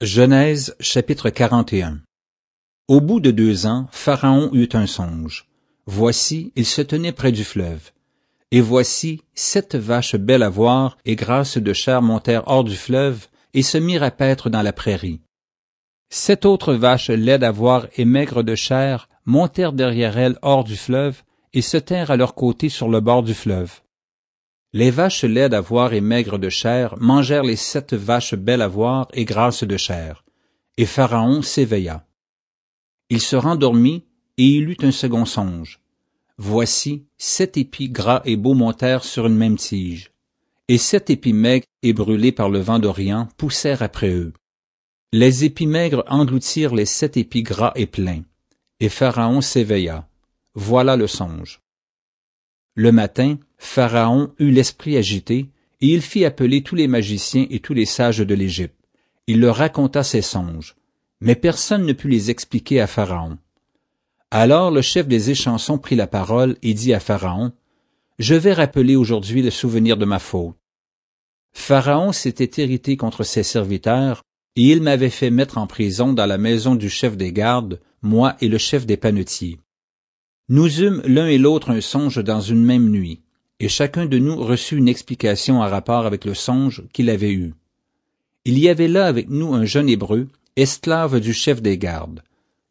Genèse chapitre 41 Au bout de deux ans, Pharaon eut un songe. Voici, il se tenait près du fleuve. Et voici, sept vaches belles à voir et grasses de chair montèrent hors du fleuve et se mirent à paître dans la prairie. Sept autres vaches laides à voir et maigres de chair montèrent derrière elles hors du fleuve et se tinrent à leur côté sur le bord du fleuve les vaches laides à voir et maigres de chair mangèrent les sept vaches belles à voir et grasses de chair. Et Pharaon s'éveilla. Il se rendormit, et il eut un second songe. Voici, sept épis gras et beaux montèrent sur une même tige. Et sept épis maigres et brûlés par le vent d'Orient poussèrent après eux. Les épis maigres engloutirent les sept épis gras et pleins. Et Pharaon s'éveilla. Voilà le songe. Le matin, Pharaon eut l'esprit agité, et il fit appeler tous les magiciens et tous les sages de l'Égypte. Il leur raconta ses songes, mais personne ne put les expliquer à Pharaon. Alors le chef des échansons prit la parole et dit à Pharaon, Je vais rappeler aujourd'hui le souvenir de ma faute. Pharaon s'était irrité contre ses serviteurs, et il m'avait fait mettre en prison dans la maison du chef des gardes, moi et le chef des panetiers. Nous eûmes l'un et l'autre un songe dans une même nuit, et chacun de nous reçut une explication en rapport avec le songe qu'il avait eu. Il y avait là avec nous un jeune hébreu, esclave du chef des gardes.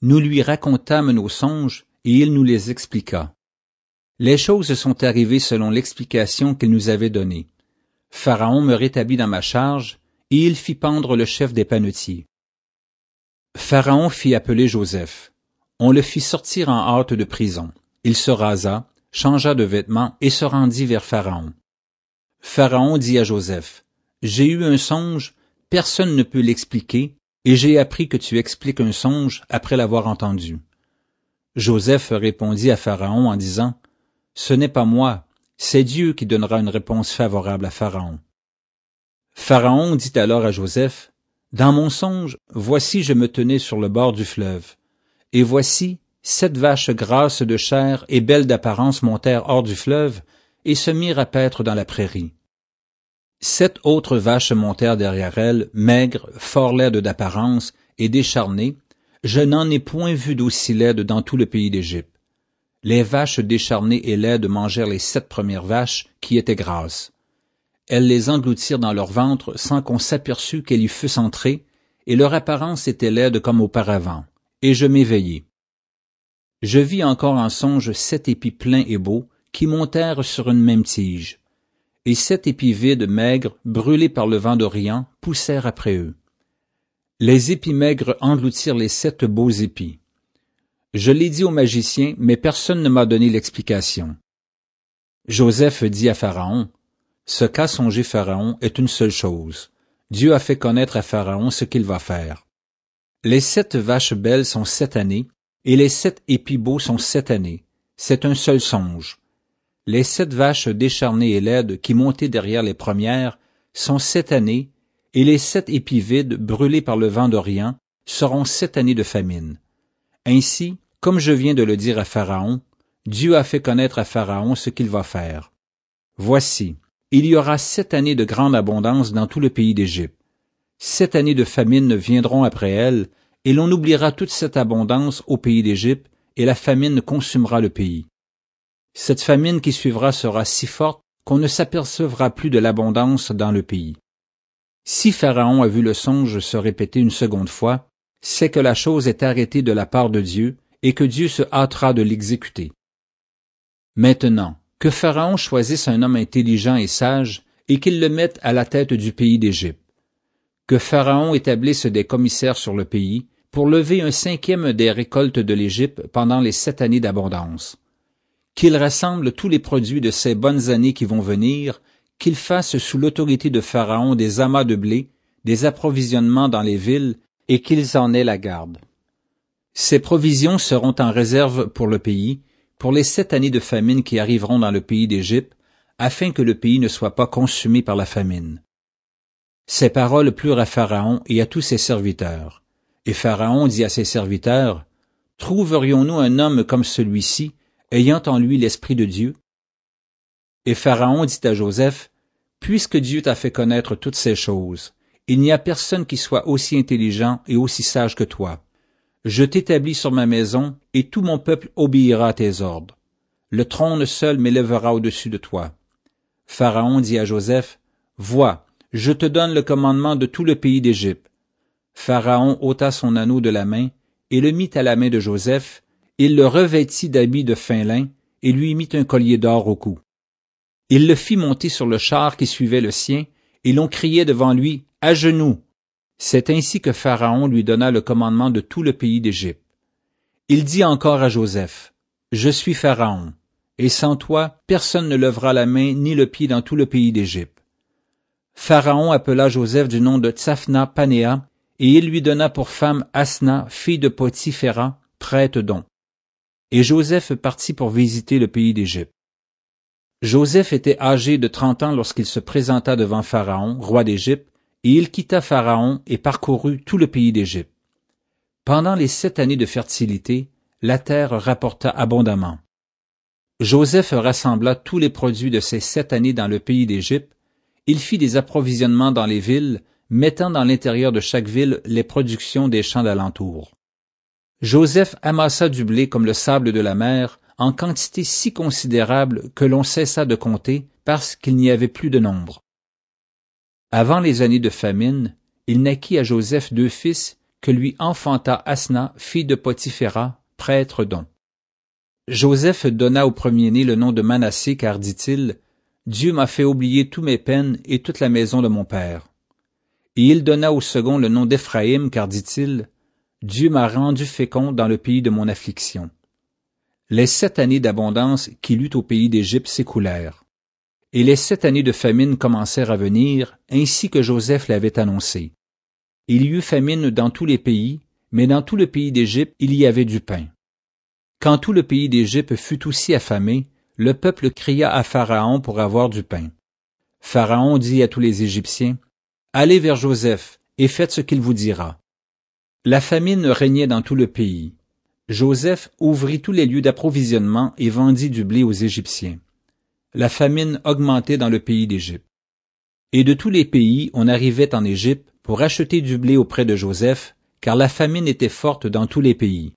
Nous lui racontâmes nos songes, et il nous les expliqua. Les choses sont arrivées selon l'explication qu'il nous avait donnée. Pharaon me rétablit dans ma charge, et il fit pendre le chef des panetiers. Pharaon fit appeler Joseph. On le fit sortir en hâte de prison. Il se rasa, changea de vêtements et se rendit vers Pharaon. Pharaon dit à Joseph, J'ai eu un songe, personne ne peut l'expliquer, et j'ai appris que tu expliques un songe après l'avoir entendu. Joseph répondit à Pharaon en disant, Ce n'est pas moi, c'est Dieu qui donnera une réponse favorable à Pharaon. Pharaon dit alors à Joseph, Dans mon songe, voici je me tenais sur le bord du fleuve et voici, sept vaches grasses de chair et belles d'apparence montèrent hors du fleuve, et se mirent à paître dans la prairie. Sept autres vaches montèrent derrière elles, maigres, fort laides d'apparence et décharnées. Je n'en ai point vu d'aussi laides dans tout le pays d'Égypte. Les vaches décharnées et laides mangèrent les sept premières vaches qui étaient grasses. Elles les engloutirent dans leur ventre sans qu'on s'aperçût qu'elles y fussent entrées, et leur apparence était laide comme auparavant et je m'éveillai. Je vis encore en songe sept épis pleins et beaux qui montèrent sur une même tige, et sept épis vides maigres, brûlés par le vent d'Orient, poussèrent après eux. Les épis maigres engloutirent les sept beaux épis. Je l'ai dit au magicien, mais personne ne m'a donné l'explication. Joseph dit à Pharaon, Ce qu'a songé Pharaon est une seule chose. Dieu a fait connaître à Pharaon ce qu'il va faire. Les sept vaches belles sont sept années, et les sept épis beaux sont sept années. C'est un seul songe. Les sept vaches décharnées et laides qui montaient derrière les premières sont sept années, et les sept épis vides brûlés par le vent d'Orient seront sept années de famine. Ainsi, comme je viens de le dire à Pharaon, Dieu a fait connaître à Pharaon ce qu'il va faire. Voici, il y aura sept années de grande abondance dans tout le pays d'Égypte sept années de famine viendront après elle, et l'on oubliera toute cette abondance au pays d'Égypte, et la famine consumera le pays. Cette famine qui suivra sera si forte qu'on ne s'apercevra plus de l'abondance dans le pays. Si Pharaon a vu le songe se répéter une seconde fois, c'est que la chose est arrêtée de la part de Dieu, et que Dieu se hâtera de l'exécuter. Maintenant, que Pharaon choisisse un homme intelligent et sage, et qu'il le mette à la tête du pays d'Égypte que Pharaon établisse des commissaires sur le pays pour lever un cinquième des récoltes de l'Égypte pendant les sept années d'abondance. Qu'il rassemble tous les produits de ces bonnes années qui vont venir, qu'il fasse sous l'autorité de Pharaon des amas de blé, des approvisionnements dans les villes, et qu'ils en aient la garde. Ces provisions seront en réserve pour le pays, pour les sept années de famine qui arriveront dans le pays d'Égypte, afin que le pays ne soit pas consumé par la famine. Ces paroles plurent à Pharaon et à tous ses serviteurs. Et Pharaon dit à ses serviteurs, Trouverions-nous un homme comme celui-ci, ayant en lui l'Esprit de Dieu? Et Pharaon dit à Joseph, Puisque Dieu t'a fait connaître toutes ces choses, il n'y a personne qui soit aussi intelligent et aussi sage que toi. Je t'établis sur ma maison, et tout mon peuple obéira à tes ordres. Le trône seul m'élèvera au-dessus de toi. Pharaon dit à Joseph, Vois, je te donne le commandement de tout le pays d'Égypte. Pharaon ôta son anneau de la main et le mit à la main de Joseph, il le revêtit d'habits de fin lin et lui mit un collier d'or au cou. Il le fit monter sur le char qui suivait le sien, et l'on criait devant lui, à genoux. C'est ainsi que Pharaon lui donna le commandement de tout le pays d'Égypte. Il dit encore à Joseph, Je suis Pharaon, et sans toi personne ne levera la main ni le pied dans tout le pays d'Égypte. Pharaon appela Joseph du nom de Tsafna Panéa, et il lui donna pour femme Asna, fille de Potiphéra, prête don. Et Joseph partit pour visiter le pays d'Égypte. Joseph était âgé de trente ans lorsqu'il se présenta devant Pharaon, roi d'Égypte, et il quitta Pharaon et parcourut tout le pays d'Égypte. Pendant les sept années de fertilité, la terre rapporta abondamment. Joseph rassembla tous les produits de ces sept années dans le pays d'Égypte, il fit des approvisionnements dans les villes, mettant dans l'intérieur de chaque ville les productions des champs d'alentour. Joseph amassa du blé comme le sable de la mer, en quantité si considérable que l'on cessa de compter parce qu'il n'y avait plus de nombre. Avant les années de famine, il naquit à Joseph deux fils que lui enfanta Asna, fille de Potiphéra, prêtre don. Joseph donna au premier-né le nom de Manassé car, dit-il, Dieu m'a fait oublier tous mes peines et toute la maison de mon père. Et il donna au second le nom d'Éphraïm, car dit-il, Dieu m'a rendu fécond dans le pays de mon affliction. Les sept années d'abondance qu'il eut au pays d'Égypte s'écoulèrent. Et les sept années de famine commencèrent à venir, ainsi que Joseph l'avait annoncé. Il y eut famine dans tous les pays, mais dans tout le pays d'Égypte il y avait du pain. Quand tout le pays d'Égypte fut aussi affamé, le peuple cria à Pharaon pour avoir du pain. Pharaon dit à tous les Égyptiens, Allez vers Joseph et faites ce qu'il vous dira. La famine régnait dans tout le pays. Joseph ouvrit tous les lieux d'approvisionnement et vendit du blé aux Égyptiens. La famine augmentait dans le pays d'Égypte. Et de tous les pays, on arrivait en Égypte pour acheter du blé auprès de Joseph, car la famine était forte dans tous les pays.